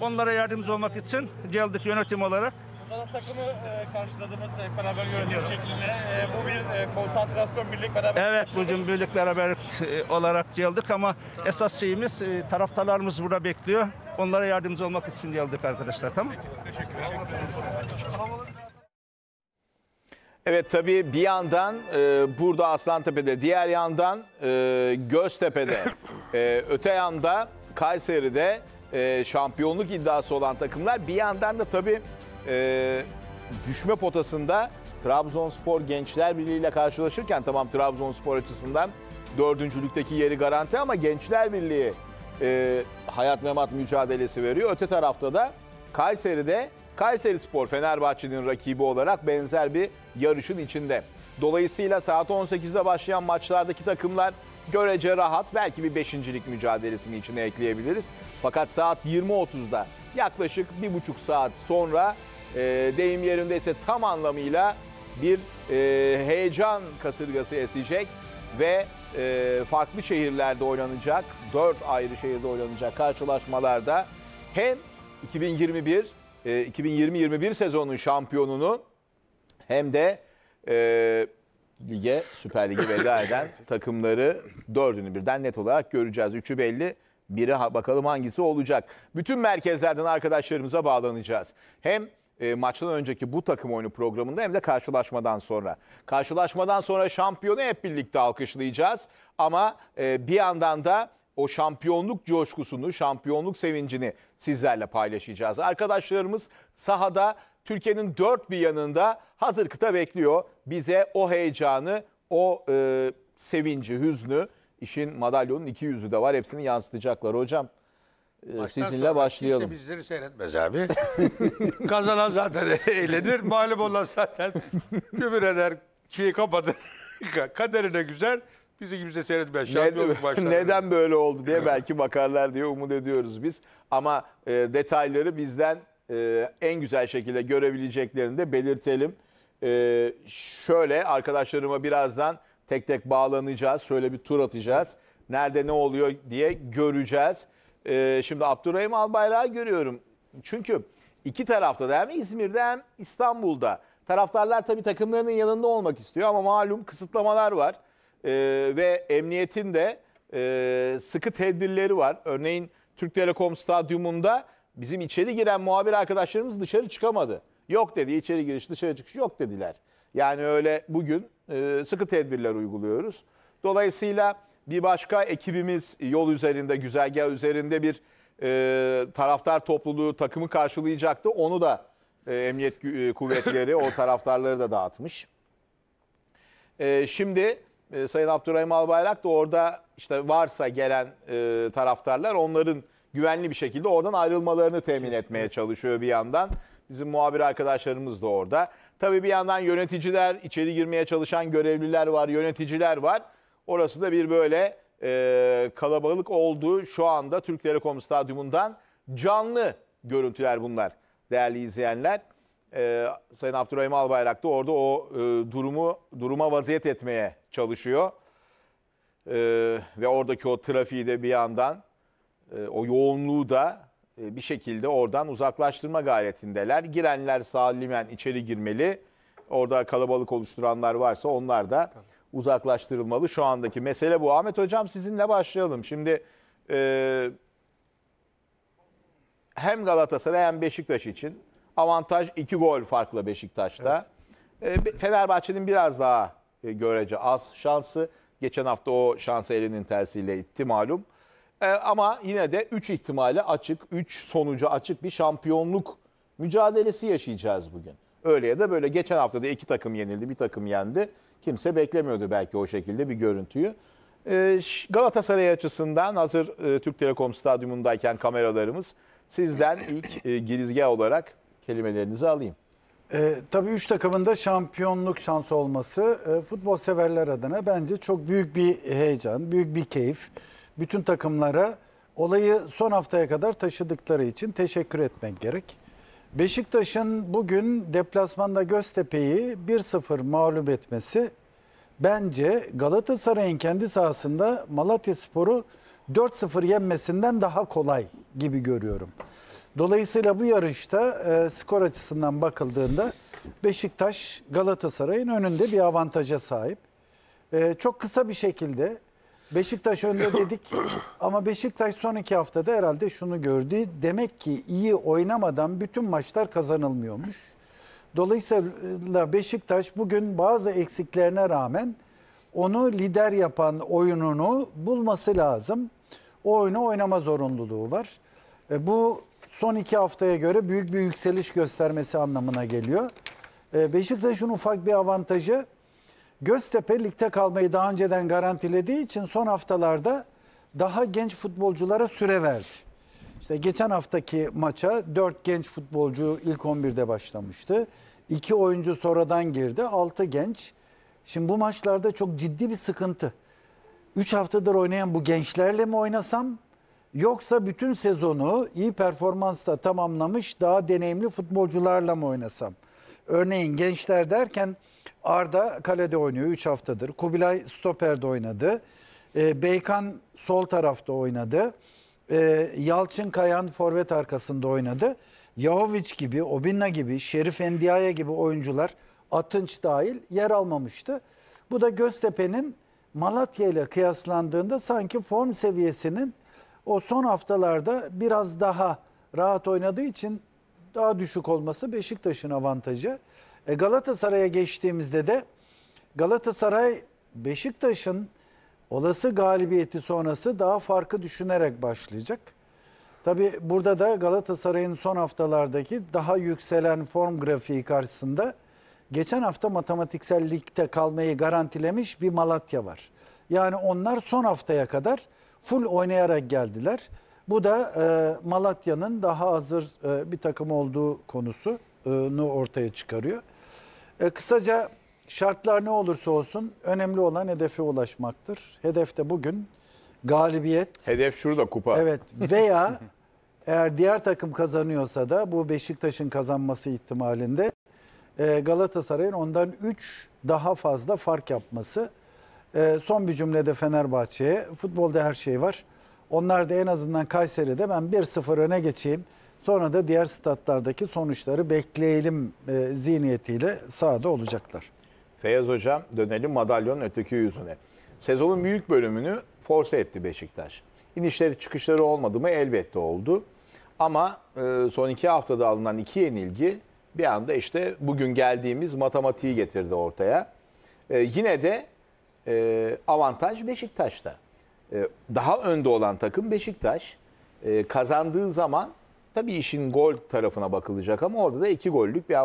Onlara yardımcı olmak için geldik yönetim olarak. Valla takımı e, karşıladığımız e, beraber yönetim şeklinde. E, bu bir e, konsantrasyon birlik beraber. Evet bugün birlik beraber e, olarak geldik ama esas şeyimiz e, taraftarlarımız burada bekliyor. Onlara yardımcı olmak için geldik arkadaşlar tamam Evet tabii bir yandan e, burada Aslantepe'de, diğer yandan e, Göztepe'de, e, öte yanda Kayseri'de e, şampiyonluk iddiası olan takımlar. Bir yandan da tabii e, düşme potasında Trabzonspor Gençler Birliği ile karşılaşırken tamam Trabzonspor açısından dördüncülükteki yeri garanti ama Gençler Birliği e, hayat memat mücadelesi veriyor. Öte tarafta da Kayseri'de Kayseri Spor Fenerbahçe'nin rakibi olarak benzer bir yarışın içinde. Dolayısıyla saat 18'de başlayan maçlardaki takımlar görece rahat. Belki bir beşincilik mücadelesini içine ekleyebiliriz. Fakat saat 20.30'da yaklaşık bir buçuk saat sonra e, deyim yerindeyse tam anlamıyla bir e, heyecan kasırgası esecek ve e, farklı şehirlerde oynanacak, dört ayrı şehirde oynanacak karşılaşmalarda hem 2021 e, 2020-21 sezonun şampiyonunu hem de e, lige, Süper Lig'e veda eden takımları dördünü birden net olarak göreceğiz. Üçü belli, biri bakalım hangisi olacak. Bütün merkezlerden arkadaşlarımıza bağlanacağız. Hem e, maçtan önceki bu takım oyunu programında hem de karşılaşmadan sonra. Karşılaşmadan sonra şampiyonu hep birlikte alkışlayacağız. Ama e, bir yandan da o şampiyonluk coşkusunu, şampiyonluk sevincini sizlerle paylaşacağız. Arkadaşlarımız sahada Türkiye'nin dört bir yanında hazır kıta bekliyor bize o heyecanı, o e, sevinci, hüznü, işin madalyonun iki yüzü de var. Hepsini yansıtacaklar hocam. E, Baştan sizinle başlayalım. Kimse bizleri seyretmez abi. Kazanan zaten eğlenir, mağlup olan zaten küfür eder, şeyi kapatır. Kaderine güzel, bizi kimse seyretmez. Şampiyonluk Neden böyle oldu diye belki bakarlar diye umut ediyoruz biz. Ama e, detayları bizden e, en güzel şekilde görebileceklerini de belirtelim. Ee, şöyle arkadaşlarıma birazdan tek tek bağlanacağız. Şöyle bir tur atacağız. Nerede ne oluyor diye göreceğiz. Ee, şimdi Abdurrahim Albayrak'ı görüyorum. Çünkü iki tarafta da hem İzmir'de hem İstanbul'da. Taraftarlar tabii takımlarının yanında olmak istiyor ama malum kısıtlamalar var. Ee, ve emniyetin de e, sıkı tedbirleri var. Örneğin Türk Telekom Stadyumunda bizim içeri giren muhabir arkadaşlarımız dışarı çıkamadı. Yok dedi içeri giriş dışarı çıkış yok dediler. Yani öyle bugün e, sıkı tedbirler uyguluyoruz. Dolayısıyla bir başka ekibimiz yol üzerinde, güzergah üzerinde bir e, taraftar topluluğu takımı karşılayacaktı. Onu da e, emniyet e, kuvvetleri o taraftarları da dağıtmış. E, şimdi e, Sayın Abdurrahim Albayrak da orada işte varsa gelen e, taraftarlar onların güvenli bir şekilde oradan ayrılmalarını temin şey, etmeye çalışıyor bir yandan. Bizim muhabir arkadaşlarımız da orada. Tabii bir yandan yöneticiler, içeri girmeye çalışan görevliler var, yöneticiler var. Orası da bir böyle e, kalabalık oldu. Şu anda Türk Telekom Stadyumundan canlı görüntüler bunlar değerli izleyenler. E, Sayın Abdurrahim Albayrak da orada o e, durumu duruma vaziyet etmeye çalışıyor. E, ve oradaki o trafiği de bir yandan, e, o yoğunluğu da e, bir şekilde oradan uzaklaştırma gayretindeler. Girenler salimen içeri girmeli. Orada kalabalık oluşturanlar varsa onlar da uzaklaştırılmalı. Şu andaki mesele bu. Ahmet Hocam sizinle başlayalım. Şimdi e, hem Galatasaray hem Beşiktaş için avantaj iki gol farklı Beşiktaş'ta. Evet. E, Fenerbahçe'nin biraz daha e, görece az şansı. Geçen hafta o şansı elinin tersiyle itti malum. E, ama yine de 3 ihtimali açık, 3 sonucu açık bir şampiyonluk mücadelesi yaşayacağız bugün. Öyle ya da böyle geçen hafta da iki takım yenildi, bir takım yendi. Kimse beklemiyordu belki o şekilde bir görüntüyü. Ee, Galatasaray açısından hazır e, Türk Telekom Stadyumundayken kameralarımız sizden ilk e, girizgah olarak kelimelerinizi alayım. E, tabii üç takımın da şampiyonluk şansı olması e, futbol severler adına bence çok büyük bir heyecan, büyük bir keyif bütün takımlara olayı son haftaya kadar taşıdıkları için teşekkür etmek gerek. Beşiktaş'ın bugün deplasmanda Göztepe'yi 1-0 mağlup etmesi bence Galatasaray'ın kendi sahasında Malatyaspor'u 4-0 yenmesinden daha kolay gibi görüyorum. Dolayısıyla bu yarışta e, skor açısından bakıldığında Beşiktaş Galatasaray'ın önünde bir avantaja sahip. E, çok kısa bir şekilde Beşiktaş önde dedik ama Beşiktaş son iki haftada herhalde şunu gördü. Demek ki iyi oynamadan bütün maçlar kazanılmıyormuş. Dolayısıyla Beşiktaş bugün bazı eksiklerine rağmen onu lider yapan oyununu bulması lazım. O oyunu oynama zorunluluğu var. E, bu son iki haftaya göre büyük bir yükseliş göstermesi anlamına geliyor. E, Beşiktaş'ın ufak bir avantajı Göztepe ligde kalmayı daha önceden garantilediği için son haftalarda daha genç futbolculara süre verdi. İşte geçen haftaki maça 4 genç futbolcu ilk 11'de başlamıştı. 2 oyuncu sonradan girdi, 6 genç. Şimdi bu maçlarda çok ciddi bir sıkıntı. 3 haftadır oynayan bu gençlerle mi oynasam yoksa bütün sezonu iyi performansla tamamlamış daha deneyimli futbolcularla mı oynasam? Örneğin gençler derken Arda kalede oynuyor 3 haftadır. Kubilay stoperde oynadı. E, Beykan sol tarafta oynadı. E, Yalçın Kayan forvet arkasında oynadı. Yahovic gibi, Obinna gibi, Şerif Endiaya gibi oyuncular Atınç dahil yer almamıştı. Bu da Göztepe'nin Malatya ile kıyaslandığında sanki form seviyesinin o son haftalarda biraz daha rahat oynadığı için daha düşük olması Beşiktaş'ın avantajı. E Galatasaray'a geçtiğimizde de Galatasaray Beşiktaş'ın olası galibiyeti sonrası daha farkı düşünerek başlayacak. Tabi burada da Galatasaray'ın son haftalardaki daha yükselen form grafiği karşısında geçen hafta matematiksel ligde kalmayı garantilemiş bir Malatya var. Yani onlar son haftaya kadar full oynayarak geldiler. Bu da e, Malatya'nın daha hazır e, bir takım olduğu konusunu ortaya çıkarıyor. E, kısaca şartlar ne olursa olsun önemli olan hedefe ulaşmaktır. Hedef de bugün galibiyet. Hedef şurada kupa. Evet veya eğer diğer takım kazanıyorsa da bu Beşiktaş'ın kazanması ihtimalinde e, Galatasaray'ın ondan 3 daha fazla fark yapması. E, son bir cümlede Fenerbahçe'ye futbolda her şey var onlar da en azından Kayseri'de ben 1-0 öne geçeyim. Sonra da diğer statlardaki sonuçları bekleyelim e, zihniyetiyle sahada olacaklar. Feyyaz Hocam dönelim madalyonun öteki yüzüne. Sezonun büyük bölümünü force etti Beşiktaş. İnişleri çıkışları olmadı mı elbette oldu. Ama e, son iki haftada alınan iki yenilgi bir anda işte bugün geldiğimiz matematiği getirdi ortaya. E, yine de e, avantaj Beşiktaş'ta. Ee, daha önde olan takım Beşiktaş. Ee, kazandığı zaman tabii işin gol tarafına bakılacak ama orada da iki gollük bir avantaj.